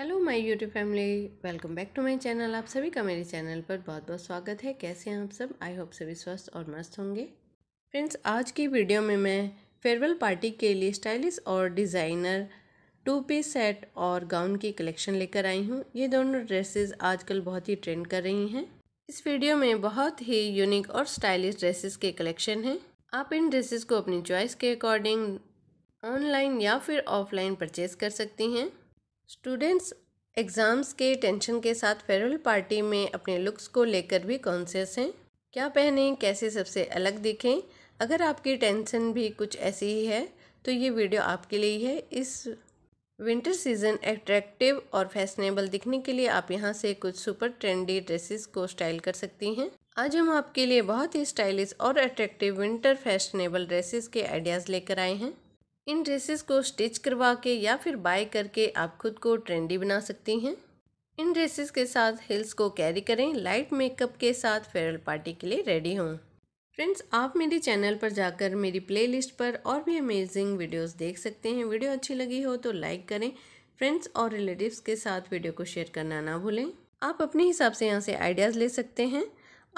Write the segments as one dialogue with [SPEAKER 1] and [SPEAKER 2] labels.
[SPEAKER 1] hello my YouTube family welcome back to my channel आप सभी का मेरे चैनल पर बहुत बहुत स्वागत है कैसे हैं आप सब आई होप सभी स्वस्थ और मस्त होंगे फ्रेंड्स आज की वीडियो में मैं फेयरवेल पार्टी के लिए स्टाइलिश और डिज़ाइनर टू पीस सेट और गाउन की कलेक्शन लेकर आई हूँ ये दोनों ड्रेसेस आजकल बहुत ही ट्रेंड कर रही हैं इस वीडियो में बहुत ही यूनिक और स्टाइलिश ड्रेसेस के कलेक्शन हैं आप इन ड्रेसेस को अपनी चॉइस के अकॉर्डिंग ऑनलाइन या फिर ऑफलाइन परचेज कर सकती हैं स्टूडेंट्स एग्ज़ाम्स के टेंशन के साथ फेयरवेल पार्टी में अपने लुक्स को लेकर भी कॉन्शियस हैं क्या पहने कैसे सबसे अलग दिखें अगर आपकी टेंशन भी कुछ ऐसी ही है तो ये वीडियो आपके लिए है इस विंटर सीजन एट्रैक्टिव और फैशनेबल दिखने के लिए आप यहाँ से कुछ सुपर ट्रेंडी ड्रेसेस को स्टाइल कर सकती हैं आज हम आपके लिए बहुत ही स्टाइलिश और अट्रैक्टिव विंटर फैशनेबल ड्रेसेस के आइडियाज़ लेकर आए हैं इन ड्रेसेस को स्टिच करवा के या फिर बाय करके आप खुद को ट्रेंडी बना सकती हैं इन ड्रेसेस के साथ हिल्स को कैरी करें लाइट मेकअप के साथ फेयरल पार्टी के लिए रेडी हों फ्रेंड्स आप मेरे चैनल पर जाकर मेरी प्लेलिस्ट पर और भी अमेजिंग वीडियोस देख सकते हैं वीडियो अच्छी लगी हो तो लाइक करें फ्रेंड्स और रिलेटिव्स के साथ वीडियो को शेयर करना ना भूलें आप अपने हिसाब से यहाँ से आइडियाज़ ले सकते हैं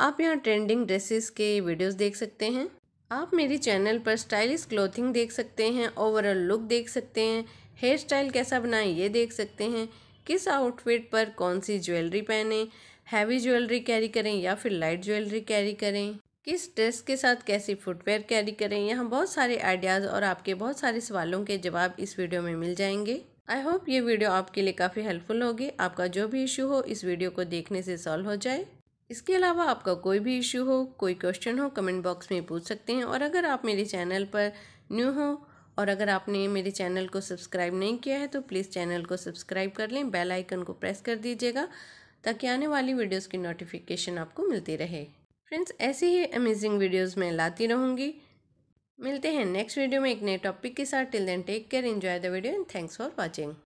[SPEAKER 1] आप यहाँ ट्रेंडिंग ड्रेसेस के वीडियोस देख सकते हैं आप मेरे चैनल पर स्टाइलिश क्लोथिंग देख सकते हैं ओवरऑल लुक देख सकते हैं हेयर स्टाइल कैसा बनाएं ये देख सकते हैं किस आउटफिट पर कौन सी ज्वेलरी पहने हैवी ज्वेलरी कैरी करें या फिर लाइट ज्वेलरी कैरी करें किस ड्रेस के साथ कैसी फुटवेयर कैरी करें यहाँ बहुत सारे आइडियाज़ और आपके बहुत सारे सवालों के जवाब इस वीडियो में मिल जाएंगे आई होप ये वीडियो आपके लिए काफ़ी हेल्पफुल होगी आपका जो भी इशू हो इस वीडियो को देखने से सॉल्व हो जाए इसके अलावा आपका कोई भी इश्यू हो कोई क्वेश्चन हो कमेंट बॉक्स में पूछ सकते हैं और अगर आप मेरे चैनल पर न्यू हो और अगर आपने मेरे चैनल को सब्सक्राइब नहीं किया है तो प्लीज़ चैनल को सब्सक्राइब कर लें बेल आइकन को प्रेस कर दीजिएगा ताकि आने वाली वीडियोस की नोटिफिकेशन आपको मिलती रहे फ्रेंड्स ऐसी ही अमेजिंग वीडियोस मैं लाती रहूँगी मिलते हैं नेक्स्ट वीडियो में एक नए टॉपिक के साथ till then take care enjoy the video and thanks for watching